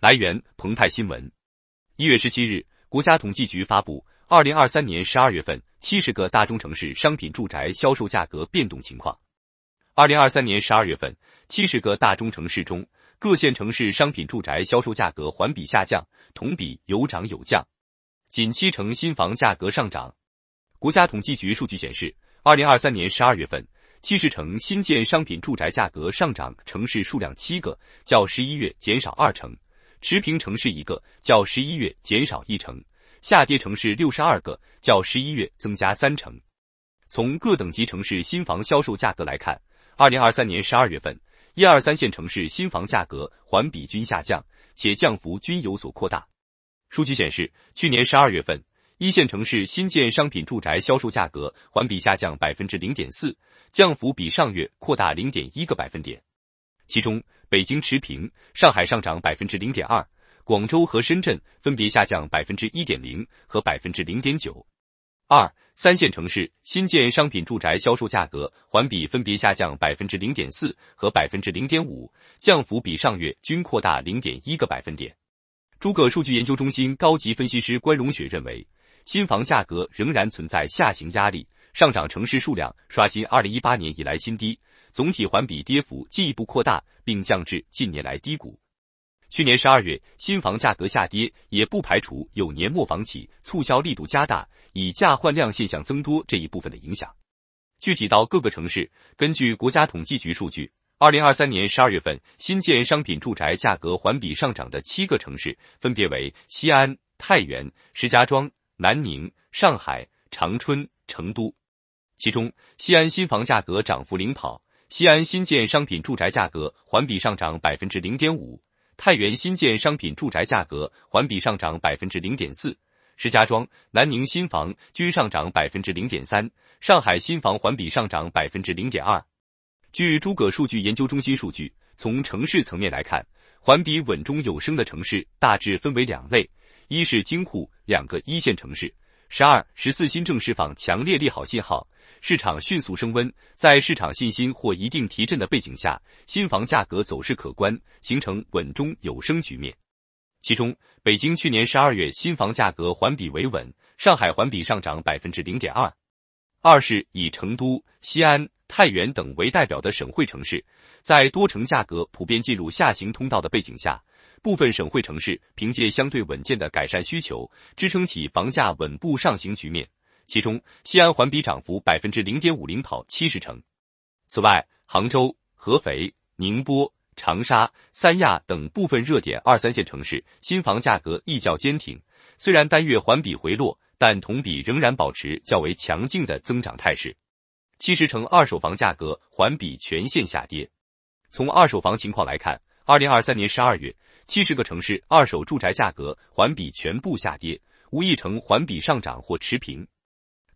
来源澎湃新闻，一月十七日，国家统计局发布二零二三年十二月份七十个大中城市商品住宅销售价格变动情况。二零二三年十二月份，七十个大中城市中，各线城市商品住宅销售价格环比下降，同比有涨有降，仅七成新房价格上涨。国家统计局数据显示，二零二三年十二月份，七十城新建商品住宅价格上涨城市数量七个，较十一月减少二成。持平城市一个，较十一月减少一成；下跌城市六十二个，较十一月增加三成。从各等级城市新房销售价格来看，二零二三年十二月份，一二三线城市新房价格环比均下降，且降幅均有所扩大。数据显示，去年十二月份，一线城市新建商品住宅销售价格环比下降百分之零点四，降幅比上月扩大零点一个百分点。其中，北京持平，上海上涨百分之零点二，广州和深圳分别下降百分之一点零和百分之零点九。二三线城市新建商品住宅销售价格环比分别下降百分之零点四和百分之零点五，降幅比上月均扩大零点一个百分点。诸葛数据研究中心高级分析师关荣雪认为。新房价格仍然存在下行压力，上涨城市数量刷新二零一八年以来新低，总体环比跌幅进一步扩大，并降至近年来低谷。去年十二月新房价格下跌，也不排除有年末房企促销力度加大，以价换量现象增多这一部分的影响。具体到各个城市，根据国家统计局数据，二零二三年十二月份新建商品住宅价格环比上涨的七个城市，分别为西安、太原、石家庄。南宁、上海、长春、成都，其中西安新房价格涨幅领跑。西安新建商品住宅价格环比上涨百分之零点五，太原新建商品住宅价格环比上涨百分之零点四，石家庄、南宁新房均上涨百分之零点三，上海新房环比上涨百分之零点二。据诸葛数据研究中心数据，从城市层面来看，环比稳中有升的城市大致分为两类。一是京沪两个一线城市，十二十四新政释放强烈利好信号，市场迅速升温。在市场信心或一定提振的背景下，新房价格走势可观，形成稳中有升局面。其中，北京去年十二月新房价格环比维稳，上海环比上涨百分之零点二。二是以成都、西安、太原等为代表的省会城市，在多城价格普遍进入下行通道的背景下。部分省会城市凭借相对稳健的改善需求，支撑起房价稳步上行局面。其中，西安环比涨幅百分之零点五零，跑七十城。此外，杭州、合肥、宁波、长沙、三亚等部分热点二三线城市新房价格亦较坚挺，虽然单月环比回落，但同比仍然保持较为强劲的增长态势。七十城二手房价格环比全线下跌。从二手房情况来看，二零二三年十二月。七十个城市二手住宅价格环比全部下跌，无一城环比上涨或持平。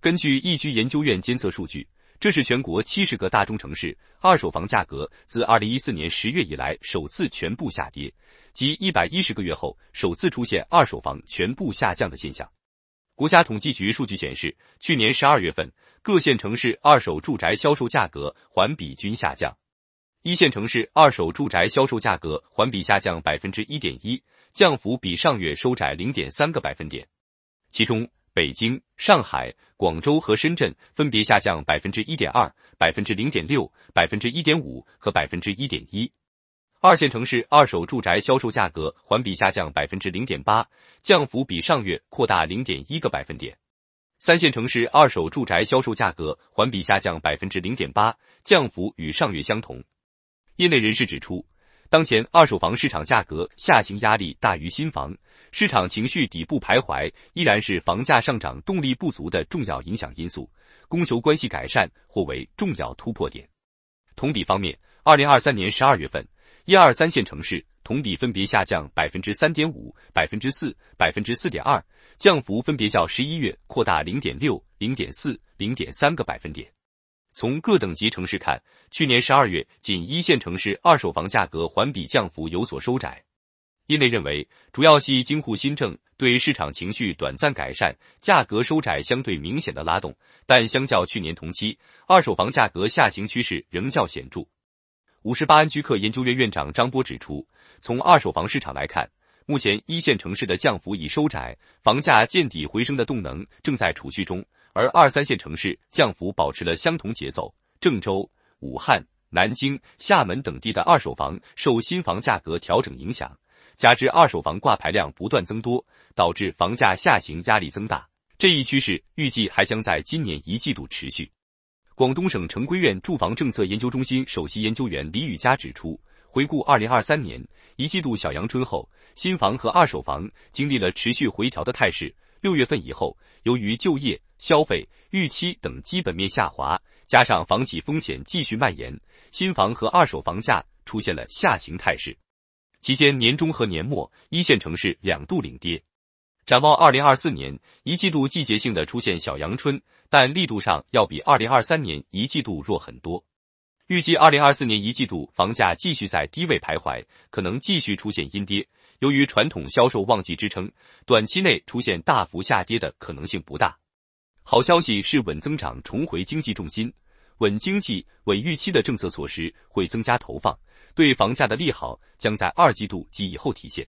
根据易居研究院监测数据，这是全国七十个大中城市二手房价格自二零一四年十月以来首次全部下跌，即一百一十个月后首次出现二手房全部下降的现象。国家统计局数据显示，去年十二月份各线城市二手住宅销售价格环比均下降。一线城市二手住宅销售价格环比下降百分之一点一，降幅比上月收窄零点三个百分点。其中，北京、上海、广州和深圳分别下降百分之一点二、百分之零点六、百分之一点五和百分之一点一。二线城市二手住宅销售价格环比下降百分之零点八，降幅比上月扩大零点一个百分点。三线城市二手住宅销售价格环比下降百分之零点八，降幅与上月相同。业内人士指出，当前二手房市场价格下行压力大于新房，市场情绪底部徘徊依然是房价上涨动力不足的重要影响因素，供求关系改善或为重要突破点。同比方面，二零二三年十二月份，一二三线城市同比分别下降百分之三点五、百分之四、百分之四点二，降幅分别较十一月扩大零点六、零点四、零点三个百分点。从各等级城市看，去年十二月，仅一线城市二手房价格环比降幅有所收窄。业内认为，主要系京沪新政对市场情绪短暂改善，价格收窄相对明显的拉动，但相较去年同期，二手房价格下行趋势仍较显著。五十八安居客研究院院长张波指出，从二手房市场来看。目前，一线城市的降幅已收窄，房价见底回升的动能正在储蓄中；而二三线城市降幅保持了相同节奏。郑州、武汉、南京、厦门等地的二手房受新房价格调整影响，加之二手房挂牌量不断增多，导致房价下行压力增大。这一趋势预计还将在今年一季度持续。广东省城规院住房政策研究中心首席研究员李宇嘉指出。回顾二零二三年一季度小阳春后，新房和二手房经历了持续回调的态势。六月份以后，由于就业、消费预期等基本面下滑，加上房企风险继续蔓延，新房和二手房价出现了下行态势。期间，年中和年末一线城市两度领跌。展望二零二四年一季度，季节性的出现小阳春，但力度上要比二零二三年一季度弱很多。预计二零二四年一季度房价继续在低位徘徊，可能继续出现阴跌。由于传统销售旺季支撑，短期内出现大幅下跌的可能性不大。好消息是稳增长重回经济重心，稳经济、稳预期的政策措施会增加投放，对房价的利好将在二季度及以后体现。